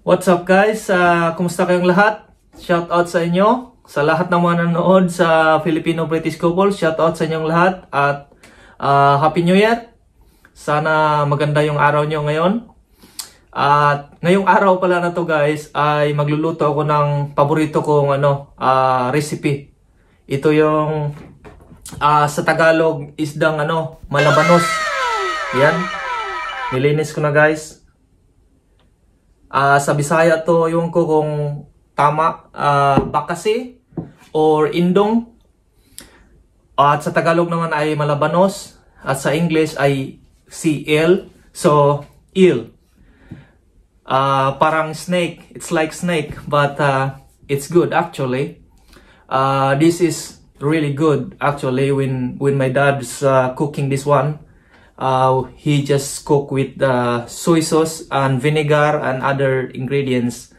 What's up guys? Uh, kumusta kayong lahat? Shout out sa inyo, sa lahat ng mga nanonood sa Filipino-British Couple. Shout out sa inyong lahat at uh, Happy New Year! Sana maganda yung araw nyo ngayon. At ngayong araw pala na to guys ay magluluto ako ng paborito kong ano, uh, recipe. Ito yung uh, sa Tagalog isdang ano, malabanos. Yan. Nilinis ko na guys. Uh, sa Bisaya to yung ko kung tama, uh, bakasi or indong. at sa Tagalog naman ay malabanos at sa English ay CL. So, ill. Uh, ah, parang snake. It's like snake but uh, it's good actually. Uh, this is really good actually when when my dad's uh, cooking this one uh, he just cook with the uh, soy sauce and vinegar and other ingredients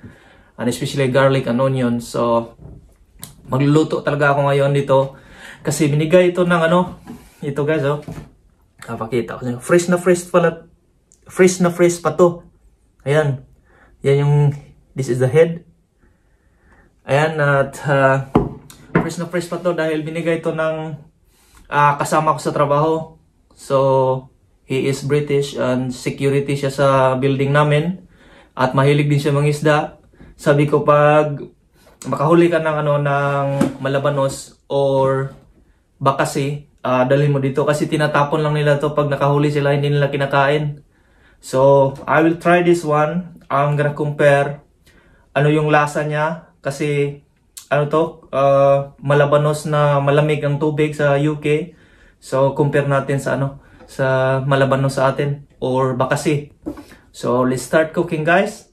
and especially garlic and onion so magluluto talaga ako ngayon dito kasi binigay ito ng ano ito guys oh kapakita ko fresh na fresh pala fresh na fresh pa to ayan yan yung this is the head ayan at uh, fresh na fresh pa to dahil binigay ito ng uh, kasama ko sa trabaho So, he is British and security siya sa building namin. At mahilig din siya mangisda. Sabi ko pag makahuli ka ng, ano, ng malabanos or bakasi, uh, dalhin mo dito. Kasi tinatapon lang nila to pag nakahuli sila, hindi nila kinakain. So, I will try this one. I'm gonna compare ano yung lasa niya. Kasi, ano to, uh, malabanos na malamig ang tubig sa UK. So, compare natin sa ano, sa malaban sa atin or bakasi. So, let's start cooking guys.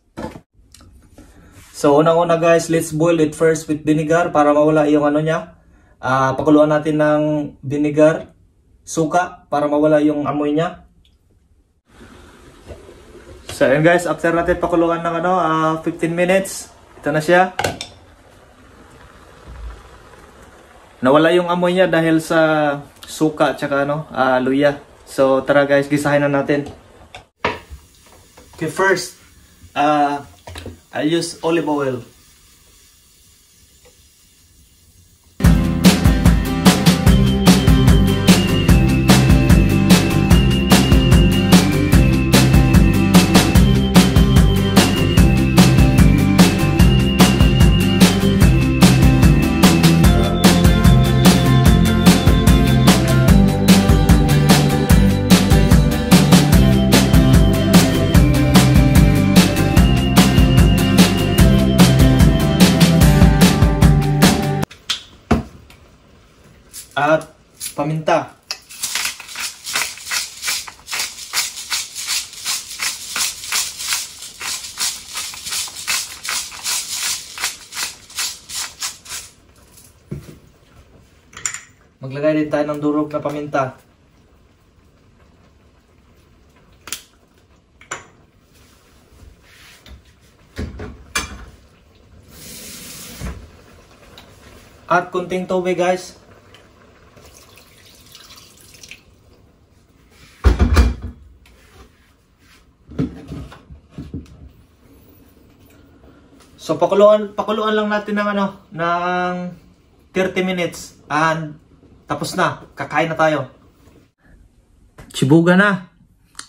So, unang-una guys, let's boil it first with vinegar para mawala yung ano niya. Uh, pakuluan natin ng vinegar, suka para mawala yung amoy niya. So, yun guys, after natin pakuluan ng ano, uh, ah, 15 minutes, ito na siya. Nawala yung amoy niya dahil sa suka tsaka ano, uh, luya. So tara guys, gisahin na natin. Okay, first, uh, I'll use olive oil. Maglagay din tayo ng durog na paminta. At kunting tubig guys. So pakuluan pakuluan lang natin ng ano ng 30 minutes and tapos na, kakain na tayo. Chibuga na.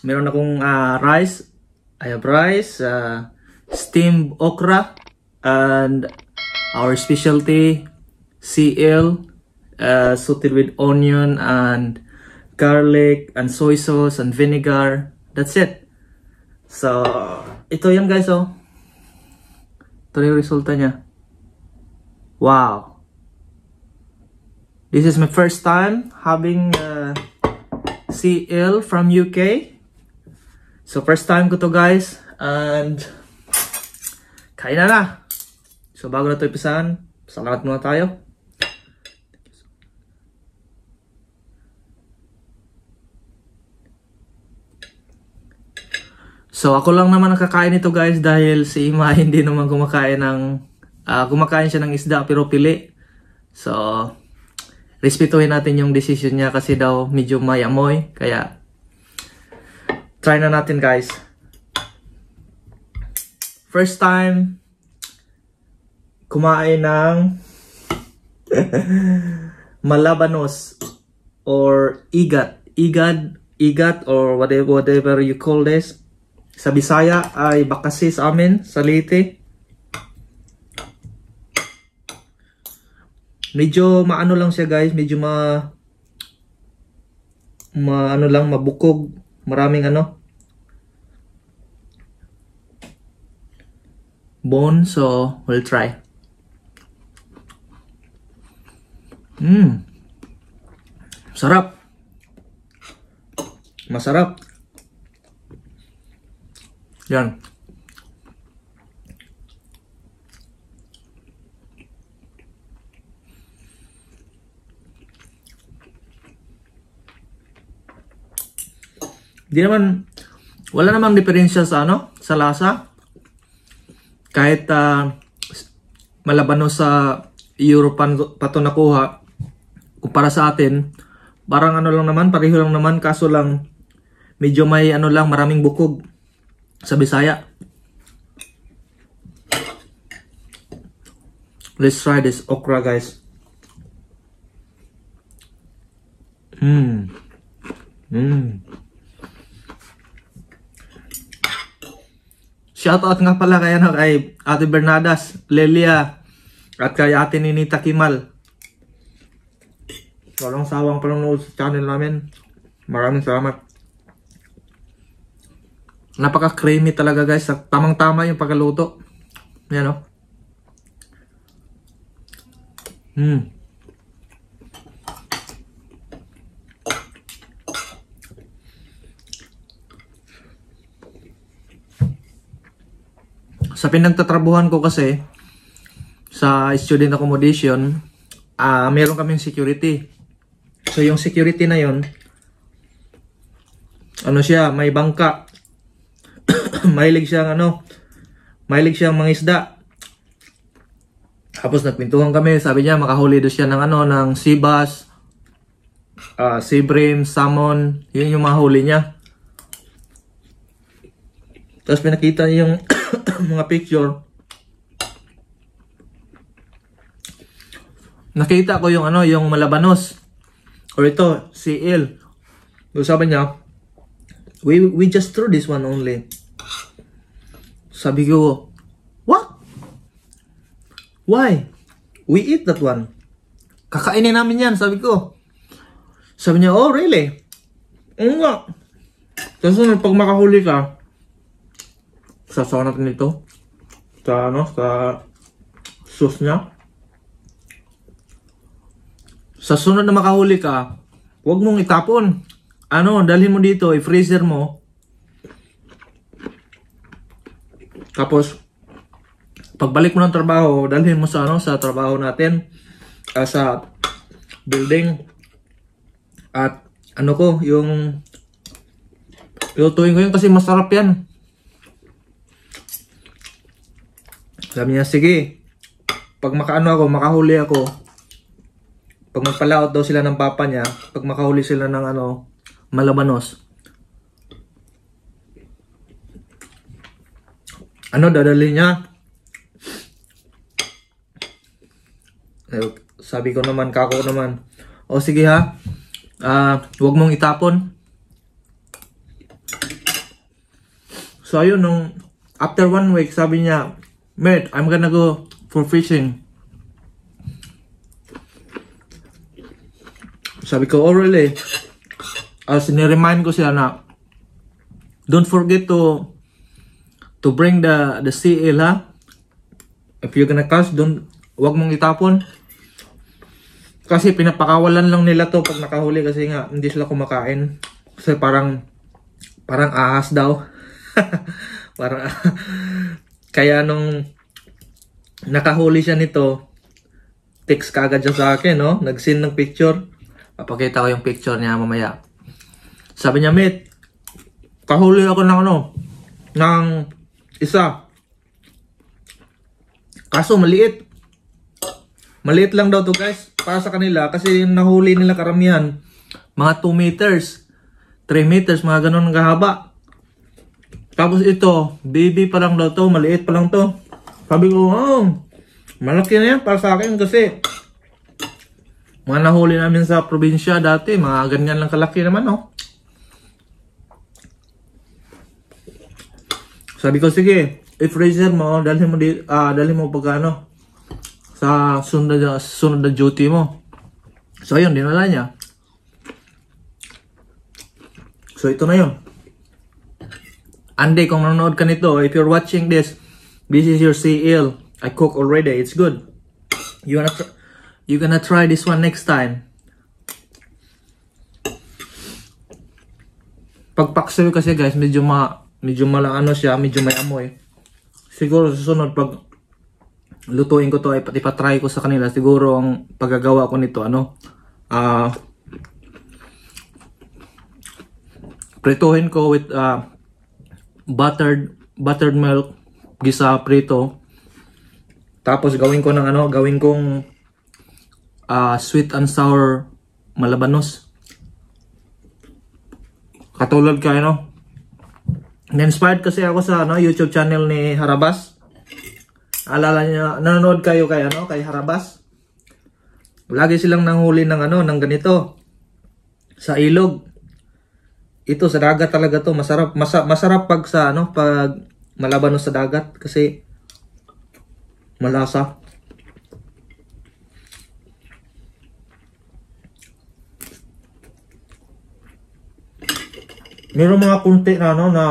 Meron akong uh, rice. I have rice, uh, steamed okra, and our specialty, CL, uh, ah, sauteed with onion and garlic and soy sauce and vinegar. That's it. So, ito yan guys oh. Ito yung resulta niya. Wow! This is my first time having uh, CL from UK. So first time ko to guys and kain na na. So bago na to ipisahan, salamat muna tayo. So ako lang naman nakakain ito guys dahil si Ima hindi naman kumakain ng uh, kumakain siya ng isda pero pili. So respetuhin natin yung decision niya kasi daw medyo may amoy. Kaya, try na natin guys. First time, kumain ng malabanos or igat. Igat, igat or whatever, whatever you call this. Sa Bisaya ay bakasi sa amin, sa Leyte. Medyo maano lang siya guys, medyo ma maano lang mabukog, maraming ano. Bone, so we'll try. Mm. Sarap. Masarap. Yan. Hindi naman, wala namang diferensya sa ano, sa lasa. Kahit uh, ah, malabano sa Euro pa, pa nakuha, kumpara sa atin, parang ano lang naman, pareho lang naman, kaso lang, medyo may ano lang, maraming bukog sa Bisaya. Let's try this okra guys. Mmm. Mmm. Shoutout nga pala kay, ano, kay Ate Bernadas, Lelia, at kay Ate Ninita Kimal. Walang sawang panonood sa channel namin. Maraming salamat. Napaka-creamy talaga guys. Tamang-tama yung pagkaluto. Yan o. Oh. Hmm. Sa pinagtatrabuhan ko kasi, sa student accommodation, uh, meron kaming security. So, yung security na yon ano siya, may bangka. mahilig siyang ano, mahilig siyang mangisda. Tapos nagpintuhan kami, sabi niya makahuli daw siya ng ano, ng bass uh, ah, sibrim, salmon, yun yung mahuli niya. Tapos pinakita niya yung mga picture, nakita ko yung ano, yung Malabanos. Or ito, si Il. So, sabi niya, we, we just threw this one only. Sabi ko, what? Why? We eat that one. Kakainin namin yan, sabi ko. Sabi niya, oh really? Oo nga. Tapos pag makahuli ka, sasawa natin ito sa ano, sa sauce niya. Sa sunod na makahuli ka, huwag mong itapon. Ano, dalhin mo dito, i-freezer mo. Tapos, pagbalik mo ng trabaho, dalhin mo sa ano, sa trabaho natin, uh, sa building. At ano ko, yung lutuin ko yun kasi masarap yan. Sabi niya, sige, pag makaano ako, makahuli ako, pag magpalaot daw sila ng papa niya, pag makahuli sila ng ano, malabanos, ano dadali niya? Eh, sabi ko naman, kako naman, o sige ha, uh, huwag mong itapon. So ayun, nung after one week, sabi niya, Mate, I'm gonna go for fishing. Sabi ko, oh really? As niremind ko siya na, don't forget to to bring the the CL ha. If you're gonna cast, don't, wag mong itapon. Kasi pinapakawalan lang nila to pag nakahuli kasi nga hindi sila kumakain. Kasi parang parang ahas daw. parang kaya nung nakahuli siya nito, text kagad siya sa akin, no? Nag-send ng picture. Papakita ko yung picture niya mamaya. Sabi niya, mate, kahuli ako ng ano, ng isa. Kaso maliit. Maliit lang daw to guys, para sa kanila. Kasi yung nahuli nila karamihan, mga 2 meters, 3 meters, mga ganun ang kahaba. Tapos ito, baby pa lang daw to, maliit pa lang to. Sabi ko, oh, malaki na yan para sa akin kasi mga nahuli namin sa probinsya dati, mga ganyan lang kalaki naman, oh. Sabi ko, sige, i-freezer mo, dalhin mo, di, ah, dalhin mo pagkano sa sunod na, sunod na duty mo. So, ayun, dinala niya. So, ito na yun. Andy, kung nanonood ka nito, if you're watching this, this is your CL. I cook already. It's good. You wanna tr you gonna try this one next time. Pagpaksaw kasi guys, medyo ma medyo mala ano siya, medyo may amoy. Siguro susunod pag lutuin ko to ay pati patry ko sa kanila siguro ang paggagawa ko nito ano ah uh, prituhin ko with uh, buttered, buttered milk, gisa prito. Tapos gawin ko ng ano, gawin kong uh, sweet and sour malabanos. Katulad kayo, no? Na-inspired kasi ako sa ano, YouTube channel ni Harabas. Alala niya, nanonood kayo kay ano, kay Harabas. Lagi silang nanghuli ng ano, ng ganito sa ilog. Ito sa dagat talaga to, masarap masa, masarap pag sa ano, pag malaban sa dagat kasi malasa. Meron mga konti na ano na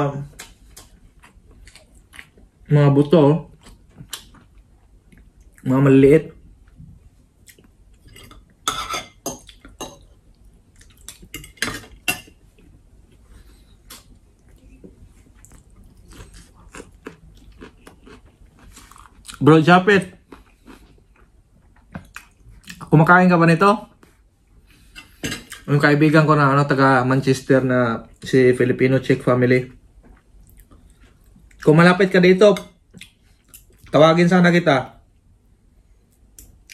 mga buto oh. mga maliliit Bro Japet, kumakain ka ba nito? Yung kaibigan ko na ano, taga Manchester na si Filipino Czech family. Kung malapit ka dito, tawagin sana kita.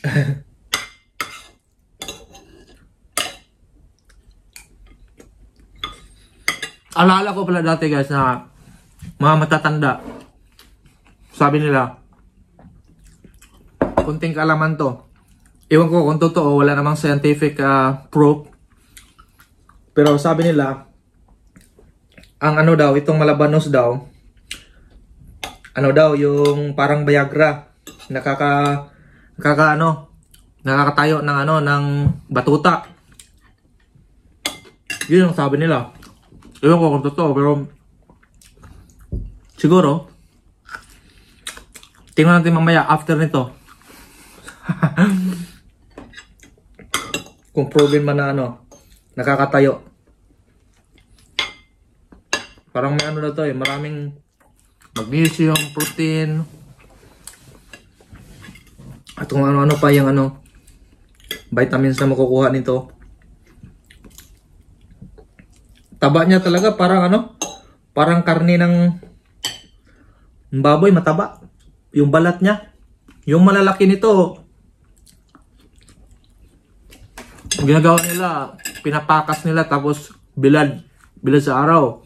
Alala ko pala dati guys na mga matatanda. Sabi nila, kunting kalaman to. Ewan ko kung totoo, wala namang scientific uh, proof. Pero sabi nila, ang ano daw, itong malabanos daw, ano daw, yung parang Viagra, nakaka, nakaka ano, nakakatayo ng ano, ng batuta. Yun ang sabi nila. Ewan ko kung totoo, pero siguro, tingnan natin mamaya after nito. Kung proven man na ano, nakakatayo. Parang may ano na to eh, maraming magnesium, protein, at kung ano-ano pa yung ano, vitamins na makukuha nito. Taba niya talaga parang ano, parang karne ng baboy mataba. Yung balat niya. Yung malalaki nito, Ang ginagawa nila, pinapakas nila tapos bilad, bilad sa araw.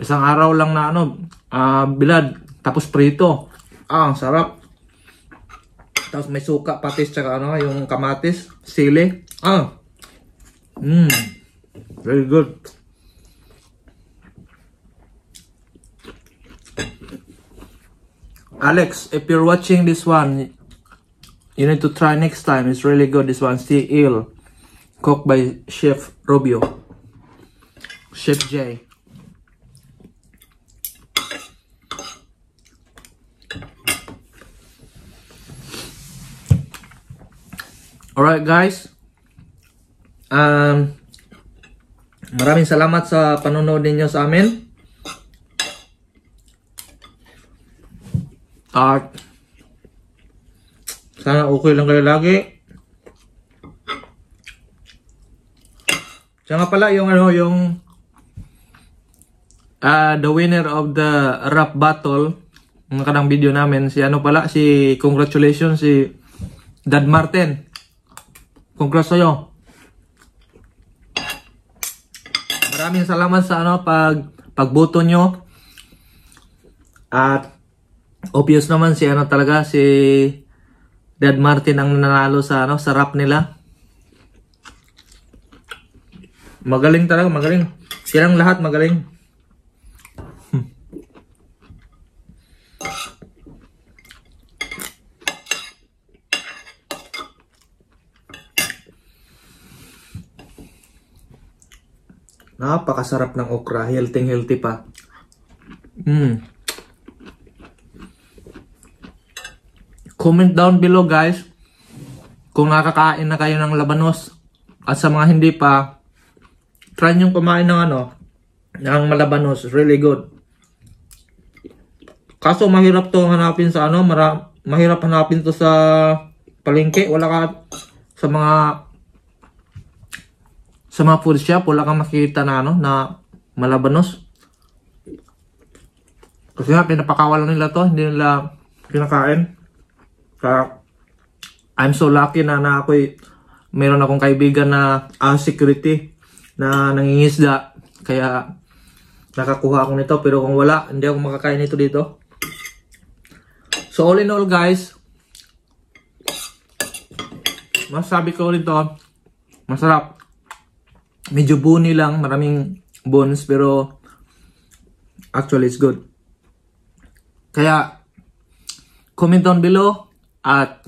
Isang araw lang na ano, uh, bilad, tapos prito. Ah, ang sarap. Tapos may suka, patis, tsaka ano, yung kamatis, sili. Ah, mmm, very good. Alex, if you're watching this one, you need to try next time. It's really good. This one, stay eel. Cooked by Chef Rubio. Chef J. Alright guys. Um, maraming salamat sa panonood ninyo sa amin. At sana okay lang kayo lagi. Siya nga pala yung ano, yung uh, the winner of the rap battle ng kanang video namin si ano pala si congratulations si Dad Martin. Congrats sa iyo. Maraming salamat sa ano pag pagboto nyo. At obvious naman si ano talaga si Dad Martin ang nanalo sa ano sa rap nila. Magaling talaga, magaling. Silang lahat magaling. Napakasarap ng okra. Healthy-healthy pa. Mm. Comment down below guys kung nakakain na kayo ng labanos at sa mga hindi pa Try nyo kumain ng ano, ng malabanos. Really good. Kaso mahirap to hanapin sa ano, mara, mahirap hanapin to sa palengke. Wala ka sa mga sa mga food shop, wala kang makikita na ano, na malabanos. Kasi nga, pinapakawalan nila to, hindi nila kinakain. Kaya, I'm so lucky na, na ako'y mayroon akong kaibigan na uh, security na nangingisda. Kaya nakakuha ako nito pero kung wala, hindi ako makakain nito dito. So all in all guys, masabi ko rin to, masarap. Medyo bony lang, maraming bones pero actually it's good. Kaya comment down below at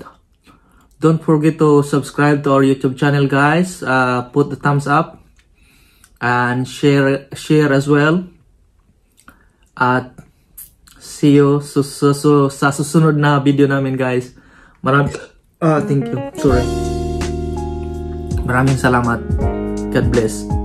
don't forget to subscribe to our YouTube channel guys. Uh, put the thumbs up and share share as well at see you so, so, sa susunod na video namin guys marami uh, ah, thank you sorry maraming salamat God bless